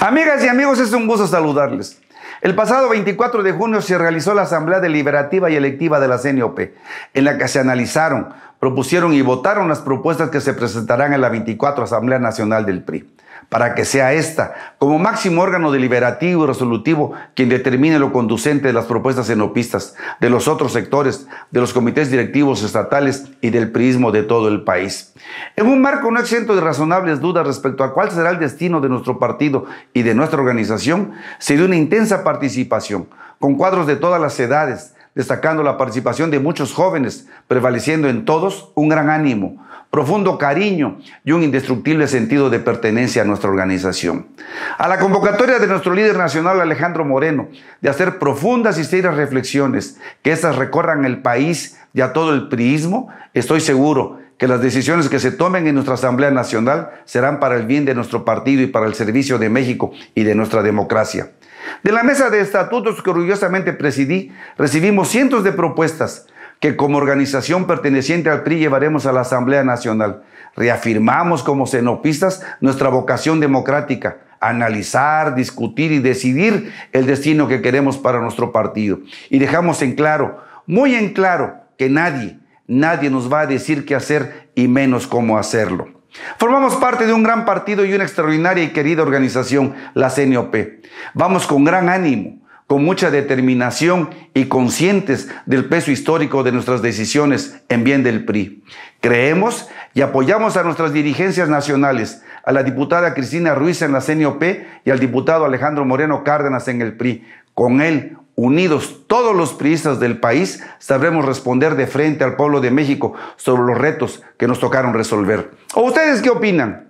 Amigas y amigos, es un gusto saludarles. El pasado 24 de junio se realizó la Asamblea Deliberativa y Electiva de la CNOP, en la que se analizaron, propusieron y votaron las propuestas que se presentarán en la 24 Asamblea Nacional del PRI para que sea ésta como máximo órgano deliberativo y resolutivo, quien determine lo conducente de las propuestas enopistas, de los otros sectores, de los comités directivos estatales y del prismo de todo el país. En un marco no exento de razonables dudas respecto a cuál será el destino de nuestro partido y de nuestra organización, se dio una intensa participación, con cuadros de todas las edades, destacando la participación de muchos jóvenes, prevaleciendo en todos un gran ánimo, profundo cariño y un indestructible sentido de pertenencia a nuestra organización. A la convocatoria de nuestro líder nacional Alejandro Moreno de hacer profundas y serias reflexiones, que estas recorran el país y a todo el priismo, estoy seguro que las decisiones que se tomen en nuestra Asamblea Nacional serán para el bien de nuestro partido y para el servicio de México y de nuestra democracia. De la mesa de estatutos que orgullosamente presidí, recibimos cientos de propuestas que como organización perteneciente al PRI llevaremos a la Asamblea Nacional. Reafirmamos como cenopistas nuestra vocación democrática, analizar, discutir y decidir el destino que queremos para nuestro partido. Y dejamos en claro, muy en claro, que nadie, nadie nos va a decir qué hacer y menos cómo hacerlo. Formamos parte de un gran partido y una extraordinaria y querida organización, la CNOP. Vamos con gran ánimo, con mucha determinación y conscientes del peso histórico de nuestras decisiones en bien del PRI. Creemos y apoyamos a nuestras dirigencias nacionales, a la diputada Cristina Ruiz en la CNOP y al diputado Alejandro Moreno Cárdenas en el PRI. Con él Unidos todos los priistas del país sabremos responder de frente al pueblo de México sobre los retos que nos tocaron resolver. ¿O ustedes qué opinan?